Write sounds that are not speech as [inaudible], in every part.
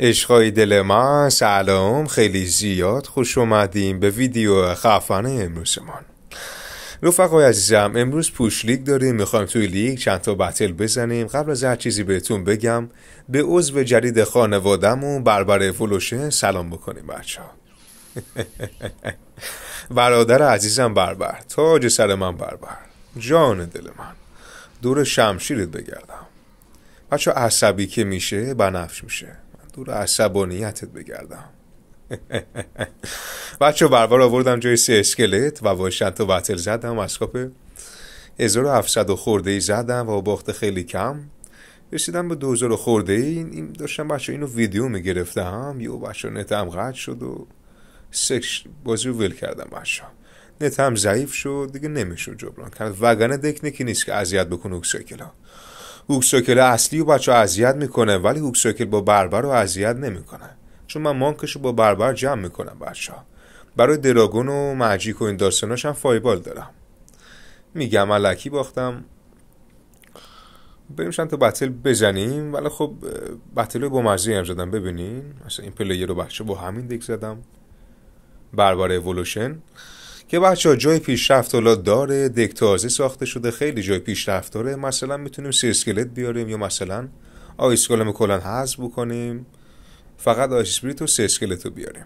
عشقای دل من سلام خیلی زیاد خوش اومدیم به ویدیو خفن امروزمان رفقای عزیزم امروز پوش لیگ داریم میخوایم توی لیگ چند تا بتل بزنیم قبل از هر چیزی بهتون بگم به عضو جدید خانوادهمون بربر فلوشه سلام بکنیم بچه ها [laughs] برادر عزیزم بربر تاج سر من بربر جان دل من دور شمشیرت بگردم بچه عصبی که میشه بنفش میشه دور عصبانیتت بگردم [laughs] بچه بربر آوردم جای سی اسکلت و با تو بتل زدم از کاپ 1700 خورده ای زدم و باخت خیلی کم رسیدم به 2000 خورده ای این داشتم بچه اینو ویدیو میگرفتم یه بچه نتم قطع شد و سکش بازی رو ول کردم بچه نتم ضعیف شد دیگه نمیشد جبران کرد وگرنه دکنکی نیست که اذیت بکنه ها هوکسوکل اصلی و بچه اذیت میکنه ولی هوکسوکل با بربر رو اذیت نمیکنه چون من مانکش رو با بربر جمع میکنم بچه ها برای دراگون و مجیک و این داستاناش هم فایبال دارم میگم علکی باختم بریم چند تا بتل بزنیم ولی خب بتل با مرزی هم زدم ببینین مثلا این پلیر رو بچه با همین دک زدم بربر اولوشن که بچه ها جای پیشرفت حالا داره دک ساخته شده خیلی جای پیشرفت داره مثلا میتونیم سی اسکلت بیاریم یا مثلا آیس کلم کلا حذف بکنیم فقط آیس و سی اسکلت رو بیاریم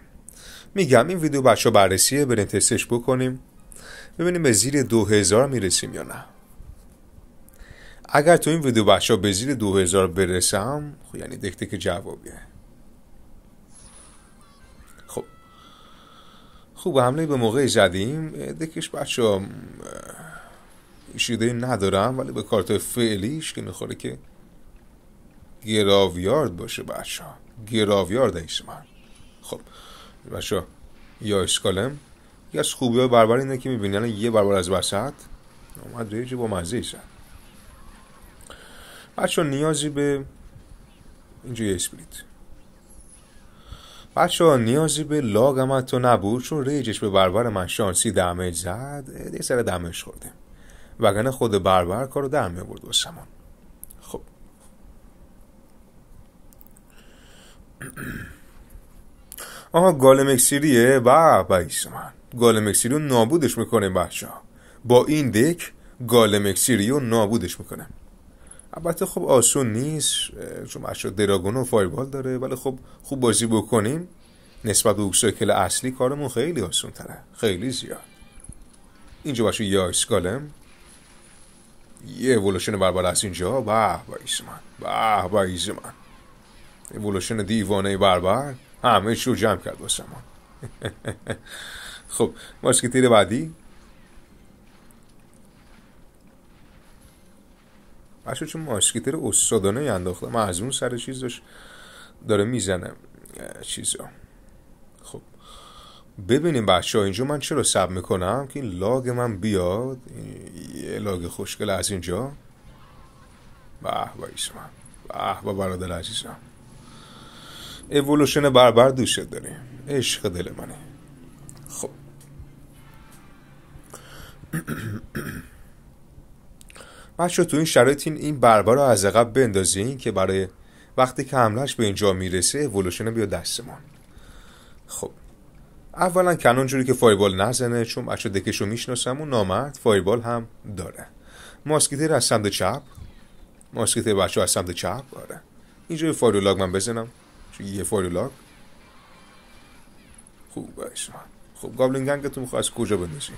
میگم این ویدیو بچه ها بررسیه بریم تستش بکنیم ببینیم به زیر 2000 میرسیم یا نه اگر تو این ویدیو بچه ها به زیر 2000 برسم خب یعنی دکتک جوابیه خوب حمله به موقع زدیم دکش بچه ها ندارم ولی به کارت فعلیش که میخوره که گراویارد باشه بچه ها گراویارد ایش من خب بچه یا اسکالم یه از خوبی های بربر اینه که میبینین یه بربر از وسط اومد ریجی با مزه شد بچه نیازی به اینجا یه اسپریت بچه نیازی به لاگم تو نبود چون ریجش به بربر من شانسی دمه زد یه سر دمش خوردیم وگرنه خود بربر کارو در و سمان خب [clears throat] آها گالمکسیریه؟ مکسیریه با بایس من گال نابودش میکنه بچه ها با این دک گال نابودش میکنه البته خب آسون نیست چون اشرا دراگون و فایربال داره ولی خب خوب بازی بکنیم نسبت به اوکسایکل اصلی کارمون خیلی آسون تره خیلی زیاد اینجا باشه یا اسکالم یه اولوشن بربر از اینجا به به ایزمن به من ایزمن اولوشن دیوانه بربر همه شو رو جمع کرد باسمان [laughs] خب ماسکتیر بعدی بچه چون ماسکیتر استادانه انداخته اون سر چیز داشت داره میزنه چیزا خب ببینیم بچه ها اینجا من چرا سب میکنم که این لاگ من بیاد یه لاگ خوشگل از اینجا به با اسمم به با برادر عزیزم اولوشن بربر دوست داریم عشق دل منه خب [clears throat] بچه تو این شرایط این, بربر رو از عقب بندازین که برای وقتی که حملهش به اینجا میرسه اولوشن بیا دستمان خب اولا کنون جوری که فایبال نزنه چون بچه دکش رو میشناسم و نامرد فایبال هم داره ماسکیتر از سمت چپ ماسکیتر بچه از سمت چپ آره اینجا فایرولاگ من بزنم چون یه فایرولاگ خوب باشه خب گابلین گنگتون میخواه از کجا بندازی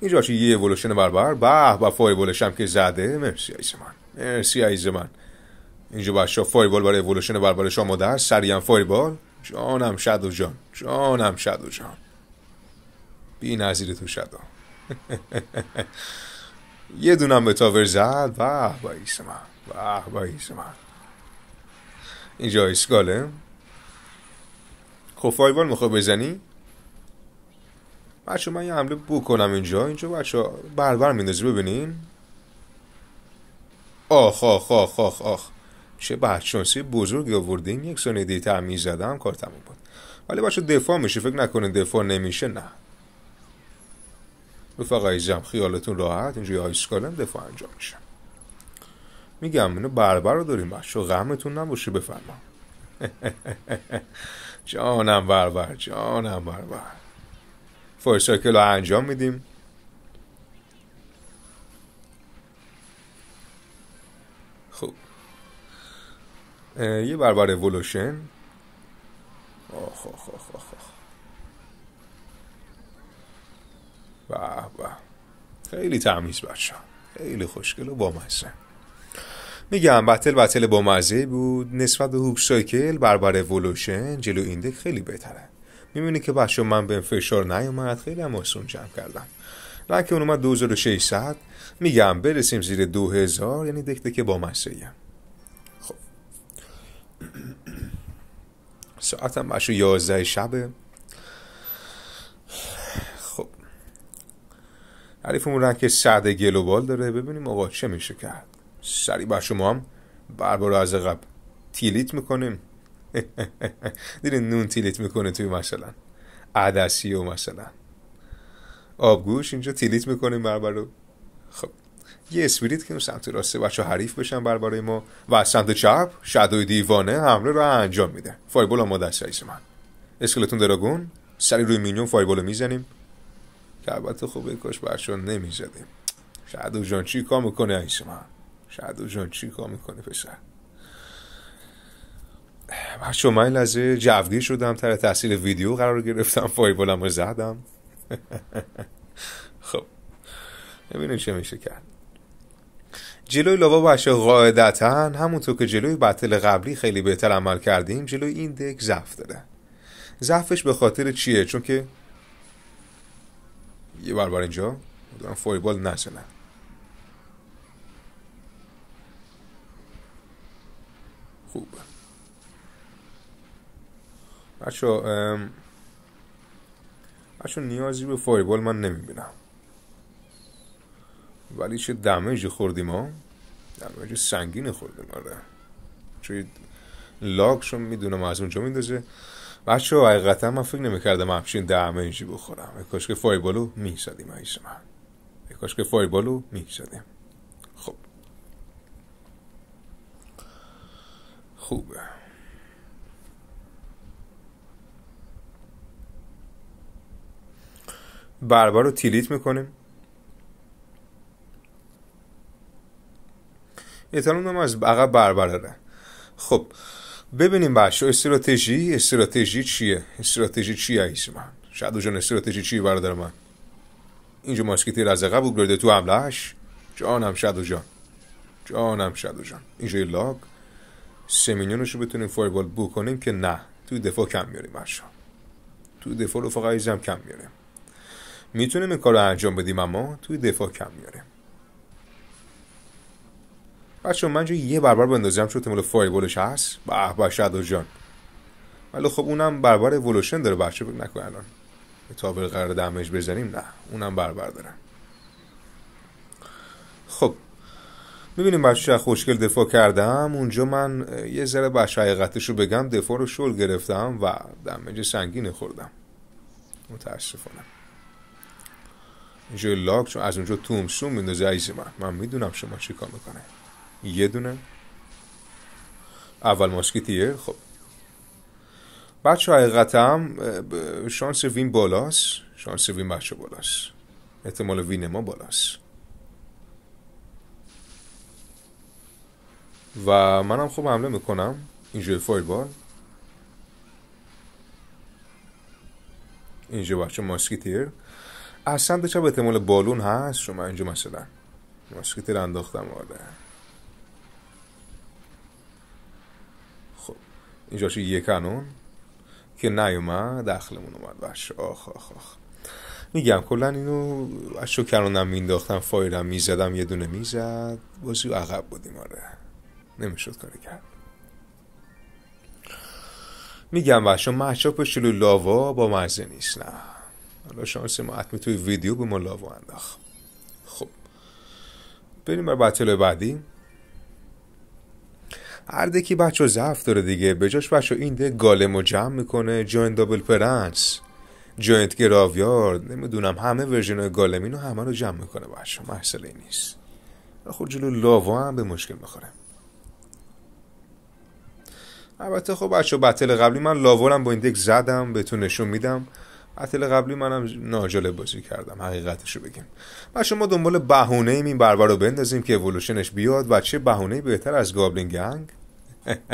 اینجا چی یه اولوشن بربر به به فای هم که زده مرسی از من مرسی عزیز من اینجا بچه بر برای اولوشن بربرش آماده است سریعا فایبال جانم شد و جان جانم شد و جان بی نظیر تو شد [laughs] یه دونم به تاور زد به به من به به من اینجا اسکاله خب فایبال میخوای بزنی بچه من یه حمله بکنم اینجا اینجا بچه بربر میندازی ببینین آخ آخ آخ آخ آخ چه بچانسی بزرگی آوردیم یک ثانیه دیتر میزدم کار تموم بود ولی بچه دفاع میشه فکر نکنین دفاع نمیشه نه فقط جمع خیالتون راحت اینجا آیسکالم دفاع انجام میشه میگم اینو بربر رو داریم بچه غمتون نباشه بفرمام [laughs] جانم بربر جانم بربر سرکل رو انجام میدیم خوب یه برابر بر اولوشن آخ آخ آخ آخ خیلی تمیز بچه خیلی خوشگل و بامزه میگم بتل بتل بامزه بود نسبت به هوک سایکل بربر اولوشن جلو ایندک خیلی بهتره میبینی که بچه من به فشار نیومد خیلی هم آسون جمع کردم رنگ اون اومد 2600 میگم برسیم زیر 2000 یعنی دکته که با مسیحیم خب ساعتم بچه 11 شبه خب اون رنگ صد گلوبال داره ببینیم آقا چه میشه کرد سری بچه ما هم بربارو از قبل تیلیت میکنیم [laughs] دیره نون تیلیت میکنه توی مثلا عدسی و مثلا آبگوش اینجا تیلیت میکنه بربرو خب یه اسپریت که اون سمت راسته بچه حریف بشن بر ما و از سمت چپ شدوی دیوانه حمله رو انجام میده فایبال آماده است رئیس من اسکلتون دراگون سری روی مینیون فایبول رو میزنیم که البته خوبه کاش برشون نمیزدیم شدو جان چی کام میکنه رئیس من شدو جان چی میکنه پسر بچه من لحظه جوگیر شدم تر تحصیل ویدیو قرار گرفتم فایبالم رو زدم [laughs] خب ببینیم چه میشه کرد جلوی لاوا باشه قاعدتا همونطور که جلوی بطل قبلی خیلی بهتر عمل کردیم جلوی این دک ضعف داره ضعفش به خاطر چیه چون که یه بار بار اینجا دارم فایبال نزنم خوبه بچه ام... نیازی به فایبال من نمیبینم ولی چه دمیج خوردیم ها دمیج سنگین خوردیم آره چه لاکشون میدونم از اونجا میندازه بچه ها حقیقتا من فکر نمیکردم همچین دمیجی بخورم کاش که فایبالو میزدیم عیسی من کاش که فایبالو میزدیم خب خوبه بربر رو تیلیت میکنیم ایتالون هم از عقب بربره خب ببینیم بچه استراتژی استراتژی چیه استراتژی چیه ایسی من شادو جان استراتژی چیه برادر من اینجا از رزقه بود برده تو حملهش جانم شادو جان جانم شادو جان اینجا یه لاگ سمینیونش رو بتونیم فایربال بکنیم که نه تو دفاع کم میاریم بچه تو دفاع رو فقط کم میاریم میتونیم این کار رو انجام بدیم اما توی دفاع کم میاره بچه من جو یه بربر بندازیم چون احتمال بولش هست به به جان ولی خب اونم بربر ولوشن داره بچه فکر نکنه الان تا به قرار دمج بزنیم نه اونم بربر داره خب میبینیم بچه خوشگل دفاع کردم اونجا من یه ذره بچه حقیقتش رو بگم دفاع رو شل گرفتم و دمج سنگین خوردم متاسفانه لاک چون از اونجا تومسون میندازه عیز من من میدونم شما چی کار میکنه یه دونه اول ماسکیتیه خب بچه حقیقت هم شانس وین بالاست شانس وین بچه بالاست احتمال وین ما بالاست و منم خوب حمله میکنم اینجا فایل بال اینجا بچه ماسکیتیه. اصلا دچار به احتمال بالون هست شما اینجا مثلا ماسکی تیر انداختم آره خب اینجا یه کنون که نیومد دخلمون اومد بش آخ آخ آخ میگم کلا اینو از کنونم مینداختم فایرم میزدم یه دونه میزد بازی عقب بودیم آره نمیشد کاری کرد میگم بچه مچاپ شلو لاوا با مزه نیست نه حالا شانس ما حتمی توی ویدیو به ما لاوا انداخ خب بریم بر بطل بعدی هر دکی بچه ضعف داره دیگه جاش بچه این ده گالمو جمع میکنه جوین دابل پرنس جوینت گراویارد نمیدونم همه ورژن های گالمینو همه رو جمع میکنه بچه محصله نیست خب جلو لاوا هم به مشکل میخوره البته خب بچه بتل قبلی من هم با این دک زدم بهتون نشون میدم اصل قبلی منم ناجالب بازی کردم حقیقتشو بگیم و شما دنبال بهونه ایم این بربر رو بندازیم که اولوشنش بیاد و چه بهونه بهتر از گابلین گنگ [laughs]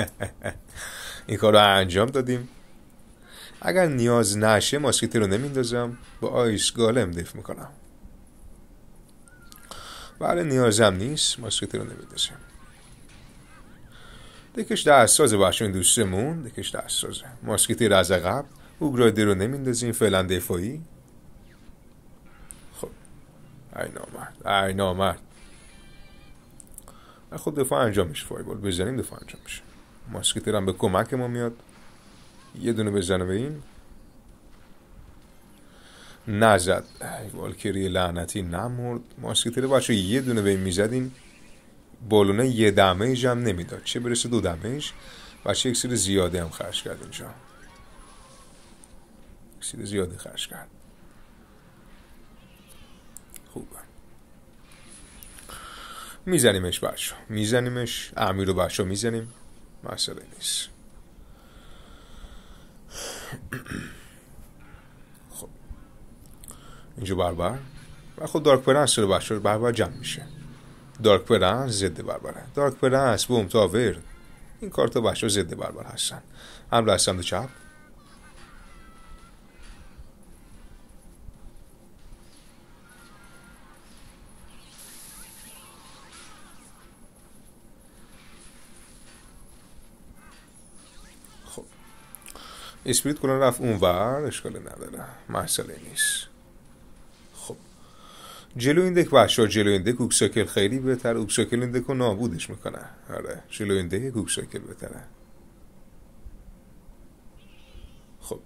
این کار رو انجام دادیم اگر نیاز نشه ماسکیتی رو نمیندازم با آیس گالم دف میکنم بله نیازم نیست ماسکیتی رو نمیندازم دکش دستسازه بچه این دوستمون دکش دستسازه از اوگرادی رو نمیندازیم فعلا دفاعی خب ای نامرد ای خود دفاع انجام میشه فایبال بزنیم دفاع انجام میشه ماسکتر هم به کمک ما میاد یه دونه بزنه به این نزد والکری لعنتی نمرد ماسکتر بچه یه دونه به این میزدیم بالونه یه دمیج هم نمیداد چه برسه دو دمیج بچه یک سری زیاده هم خرج کرد اینجا زیادی خرج کرد خوب میزنیمش بچه میزنیمش امیر و بچه میزنیم مسئله نیست خب اینجا بربر و خب دارک پرنس رو بچه رو بربر جمع میشه دارک پرنس ضد بربره دارک پرنس بوم تاور این کارتا بچه ها ضد بربر هستن هم از سمت چپ اسپریت کلان رفت اونور اشکال نداره مسئله نیست خب جلو این دک وحشا جلو این دک اوکساکل خیلی بهتر اوکساکل این دک نابودش میکنه آره جلو این دک اوکساکل بهتره خب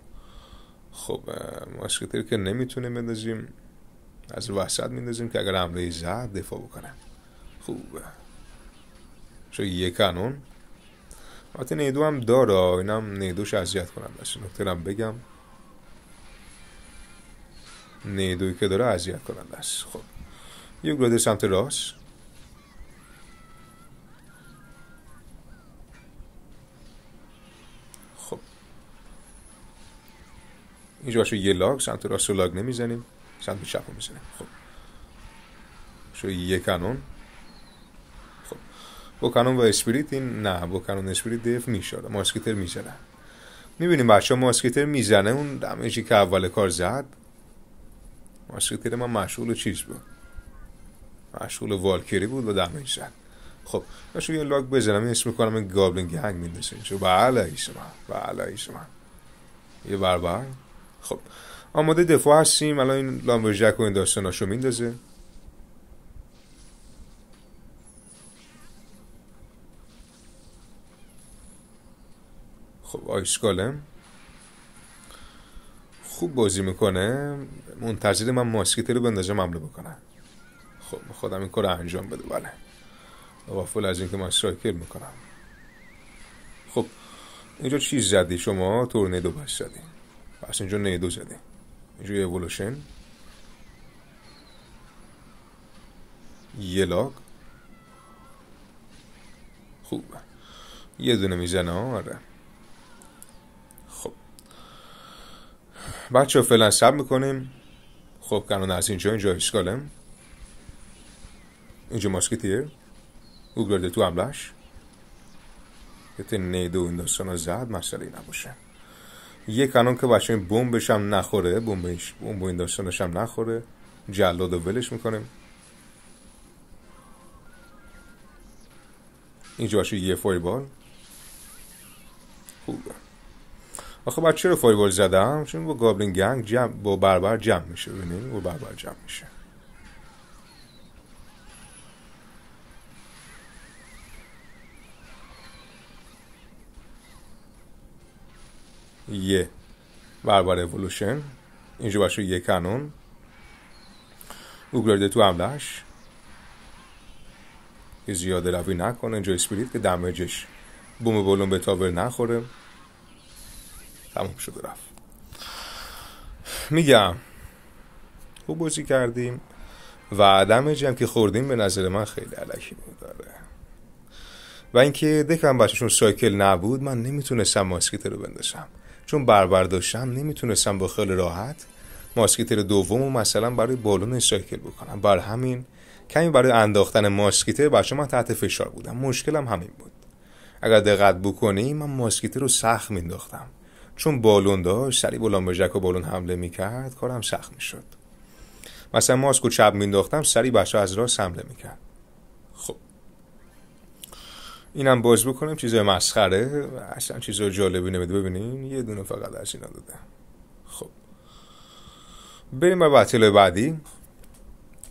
خب ماسکتر که نمیتونه بندازیم از وسط میندازیم که اگر حمله زد دفاع بکنه خوبه شو یک کانون حتی نیدو هم داره اینم نیدوش اذیت کنم است نکته هم بگم نیدوی که داره اذیت کنم است خب یه رادر سمت راست خب اینجا شو یه لاگ سمت راست رو لاگ نمیزنیم سمت چپ رو میزنیم خب شو یه کنون بوکانون و اسپریت این نه بوکانون اسپریت دف میشاره ماسکیتر میزنه میبینیم بچه ها ماسکیتر میزنه اون دمیجی که اول کار زد ماسکیتر من مشغول چیز بود مشغول والکری بود و دمیج زد خب باشو یه لاگ بزنم اسم کنم گابلین گنگ میندسه چون بله ایش من بله ایشما من یه بربر خب آماده دفاع هستیم الان این لامبرژک و این داستاناشو میندازه خب آیسکاله خوب بازی میکنه منتظر من ماسکیت رو بندازم مملو بکنم خب خودم این کار انجام بده بله غافل از اینکه من سایکل میکنم خب اینجا چیز زدی شما نیدو پس زدی پس اینجا نیدو زدی اینجا ایولوشن یه لاک خوب یه دونه میزنه آره بچه فعلا سب میکنیم خب کنون از اینجا اینجا اشکالم اینجا ماسکتیه او گرده تو عملش یه نیدو این داستان ها زد مسئله نباشه یه کنون که بچه این نخوره بوم بو این داستانش هم نخوره جلاد و ولش میکنیم اینجا باشه یه فایبال خوبه آخه بعد چرا فایبال زدم چون با گابلین گنگ جمع با بربر جمع میشه ببینید با بربر جمع میشه یه بربر اولوشن اینجا باشه یه کنون اوگلارده تو حملهش که زیاده روی نکنه اینجا اسپریت که دمیجش بوم بلون به تاور نخوره تموم شد رفت میگم خوب بازی کردیم و عدم هم که خوردیم به نظر من خیلی علکی بود داره و اینکه دکم بچهشون سایکل نبود من نمیتونستم ماسکیت رو بندازم چون بربر داشتم نمیتونستم با خیلی راحت ماسکیتر دوم و مثلا برای بالون سایکل بکنم بر همین کمی برای انداختن ماسکیتر بچه من تحت فشار بودم مشکلم همین بود اگر دقت بکنیم من ماسکیتر رو سخت مینداختم چون بالون داشت سری بلان به و بالون حمله میکرد کارم سخت میشد مثلا ماسکو چپ مینداختم سری بچه از راست حمله میکرد خب اینم باز بکنیم چیزای مسخره اصلا چیزای جالبی نمیده ببینیم یه دونه فقط از اینا دادم خب بریم به بطل بعدی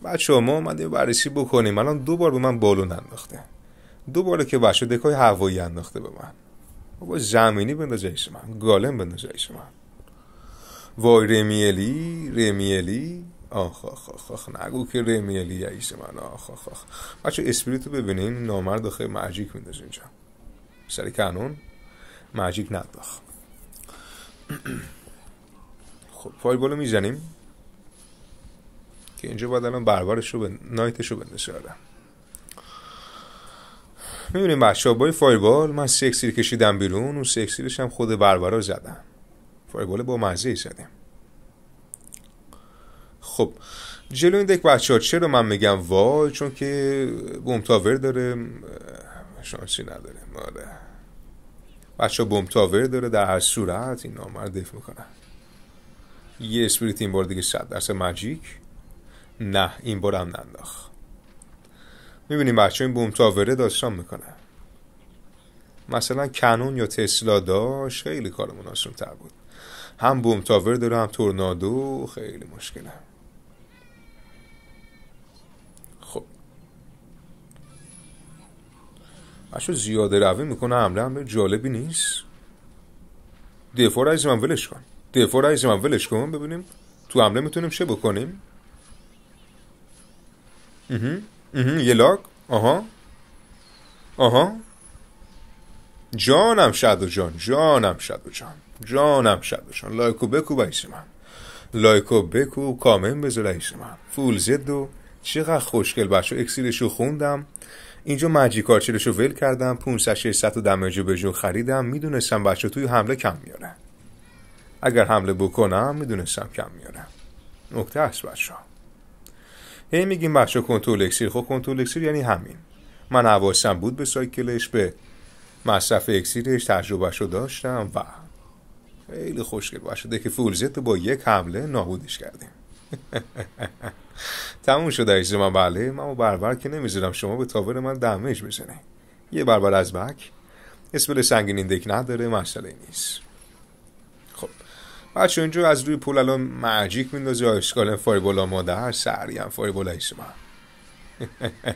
بچه ما اومدیم بررسی بکنیم الان دو بار به من بالون انداخته دو باره که بچه دکای هوایی انداخته به من بابا زمینی بندازه جای من. گالم بندازه جای من. وای رمیلی رمیلی آخ آخ آخ, آخ. نگو که رمیلی یعیش من آخ آخ آخ بچه اسپریتو ببینیم نامرد آخه ماجیک میندازه اینجا سری کنون مجیک نداخ. [clears throat] خب پای بولو میزنیم که اینجا باید الان بربرش رو به نایتش رو میبینیم بچه با فایربال من سکسیر کشیدم بیرون اون سه هم خود بربرا زدم فایربال با مزه زدیم خب جلو این دک بچه ها چرا من میگم وای چون که بومتاور داره شانسی نداره آره بچه بومتاور داره در هر صورت این نامر دفع میکنن یه اسپریت این بار دیگه صد درصد مجیک نه این بار هم ننداخت میبینیم بچه این بومتاوره داستان میکنه مثلا کنون یا تسلا داشت خیلی کار مناسب تر بود هم بوم داره هم تورنادو خیلی مشکله خب بچه زیاده روی میکنه حمله هم جالبی نیست دفاع ایزی من ولش کن دفاع رایز من ولش کن ببینیم تو حمله میتونیم چه بکنیم یه لاک آها آها جانم شد و جان جانم شد و جان جانم شد و جان لایکو بکو بایش من لایکو بکو کامن بذار ایش من فول زد و چقدر خوشگل بچه اکسیرشو خوندم اینجا مجیک آرچرش رو ول کردم 500 600 به بجو خریدم میدونستم بچه توی حمله کم میاره اگر حمله بکنم میدونستم کم میاره نکته است بچه هی میگیم بخش کنترل اکسیر خب کنترل اکسیر یعنی همین من حواسم بود به سایکلش به مصرف اکسیرش تجربه داشتم و خیلی خوشگل شده که فولزت با یک حمله نابودش کردیم [laughs] تموم شده عزیز من بله من بربر که نمیذارم شما به تاور من دمج بزنه یه بربر از بک اسپل سنگین ایندک نداره مسئله نیست بچه اینجا از روی پول الان مرجیک میندازی آشکال فاریبولا مادر سریع هم فاریبولا ایش من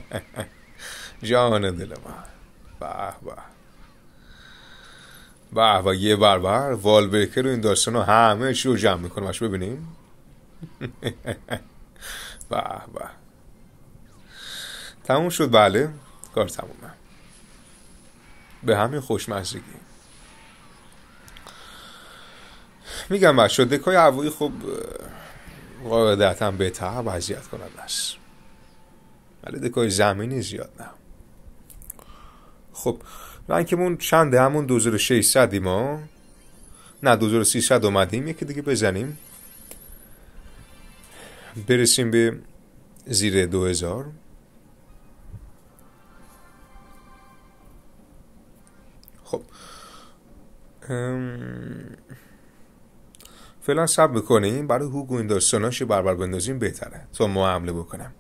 [laughs] جان دل من به به به یه بربر بیکر و این داستان رو همه چی رو جمع میکنم اش ببینیم [laughs] به به تموم شد بله کار تمومه به همین خوشمزدگی میگم بچه دکای هوایی خب قاعدتا بهتر وضعیت اذیت کنند است ولی دکای زمینی زیاد نه خب رنگمون چنده همون 2600 ما نه 2300 اومدیم یکی دیگه بزنیم برسیم به زیر 2000 خب فعلا سب میکنیم برای هوگو این داستاناش بربر بندازیم بهتره تا ما حمله بکنم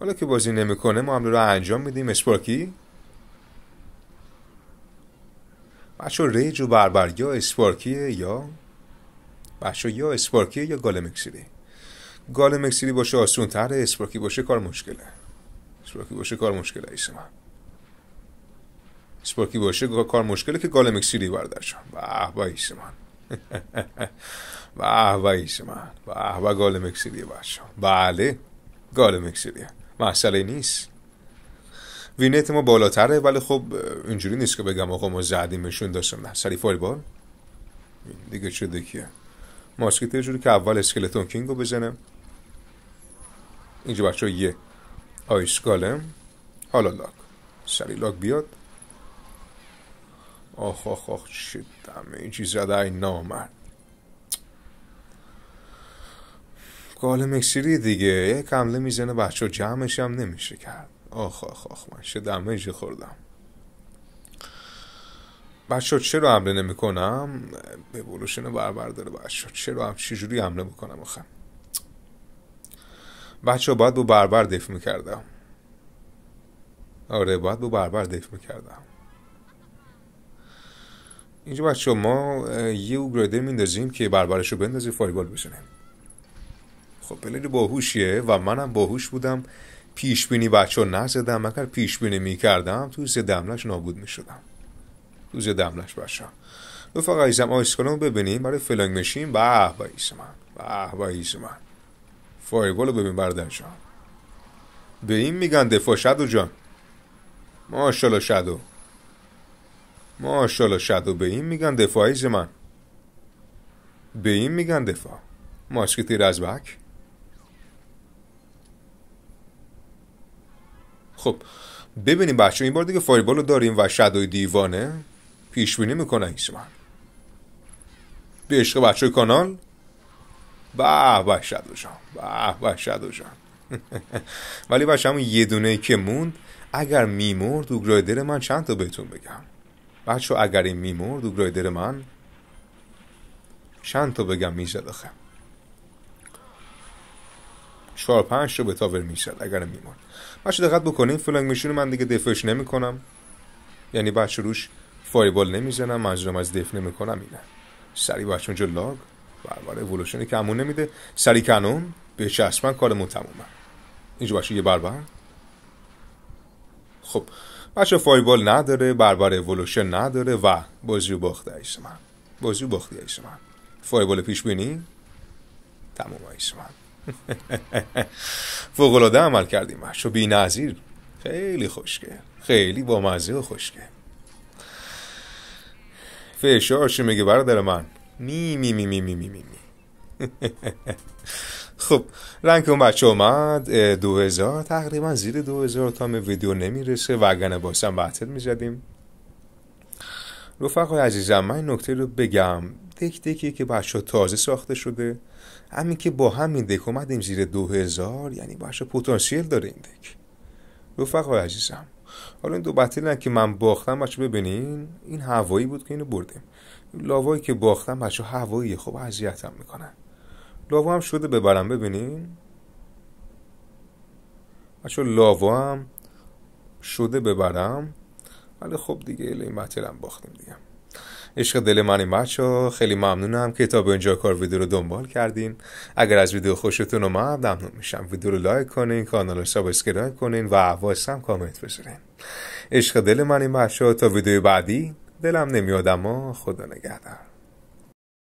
حالا که بازی نمیکنه ما حمله رو انجام میدیم اسپارکی بچه ریج و بربر یا اسپارکیه یا بچه یا اسپارکیه یا گال مکسیری گال مکسیری باشه آسون تره اسپارکی باشه کار مشکله اسپارکی باشه کار مشکله ایسه من اسپارکی باشه کار مشکله که گال مکسیری به به ایش من به به گال ها بله گال مکسیدیه مسئله نیست وینت ما بالاتره ولی خب اینجوری نیست که بگم آقا ما زدیمشون داشتم نه سری بار دیگه چه کیه ماسکیت جوری که اول اسکلتون کینگ رو بزنم اینجا بچه یه آیس گالم حالا لاک سری لاک بیاد آخ آخ آخ چه دمه این چیز این نامرد گال مکسیری دیگه یک حمله میزنه بچه جمعش هم نمیشه کرد آخ آخ آخ من چه دمیجی خوردم بچه چرا حمله نمیکنم به بولوشن بربر داره بچه چرا هم چجوری حمله بکنم آخه بچه باید با بربر دفع میکردم آره باید با بربر دفع میکردم اینجا بچه ما یه اوگرده میندازیم که بربرش رو بندازیم فایبال بزنیم خب پلیر باهوشیه و منم باهوش بودم پیش بینی بچه ها نزدم اگر پیش بینی میکردم تو زد دملش نابود میشدم تو زد دملش بچه هم فقط ایزم آیسکالم رو ببینیم برای فلانگ میشیم به با من به با من فایبال رو ببین بردن جان به این میگن دفاع شدو جان شدو شد و به این میگن دفاعی من به این میگن دفاع ماسکتی رزبک خب ببینیم بچه این بار دیگه فایبالو رو داریم و شدوی دیوانه پیش بینی میکنه این من به عشق بچه کانال به به شدو جان به به شدو جان [laughs] ولی بچه همون یه دونه که موند اگر میمرد گرایدر من چند تا بهتون بگم بچه اگر این میمرد اوگرای در من چند تا بگم میزد آخه چهار پنج تا به تاور میشد اگر میمرد بچه دقت بکنین فلانگ میشون من دیگه دفعش نمیکنم یعنی بچه روش فایبال نمیزنم منظورم از دف نمیکنم اینه سری بچه اونجا لاگ بربر اولوشنی که امون نمیده سری کنون به چسبن کارمون تمومه اینجا بچه یه بربر خب بچه فایبال نداره بربر اولوشن نداره و بازیو باخته ایش من بازیو باخته ایش من فایبال پیش بینی تمام ایش من [laughs] فوقلاده عمل کردیم بچه بی نظیر خیلی خوشگه خیلی با مزه و خوشگه فشار چی میگه برادر من می می می می می می می [laughs] خب رنگ اون بچه اومد دو هزار تقریبا زیر دو هزار تا همه ویدیو نمیرسه و اگر نباشم می میزدیم رفقای عزیزم من این نکته رو بگم دک دکی که بچه تازه ساخته شده همین که با همین دک اومدیم زیر دو هزار یعنی بچه پتانسیل داره این دک رفقای عزیزم حالا این دو بطل که من باختم بچه ببینین این هوایی بود که اینو بردیم لاوایی که باختم بچه هوایی خب اذیتم میکنن لاوا هم شده ببرم ببینین بچه لاوا هم شده ببرم ولی خب دیگه این بطل هم باختیم دیگه عشق دل این بچه خیلی ممنونم که تا به اینجا کار ویدیو رو دنبال کردین اگر از ویدیو خوشتون اومد ممنون میشم ویدیو رو لایک کنین کانال رو سابسکرایب کنین و واسه هم کامنت بذارین عشق دل این بچه تا ویدیو بعدی دلم نمیاد اما خدا نگهدار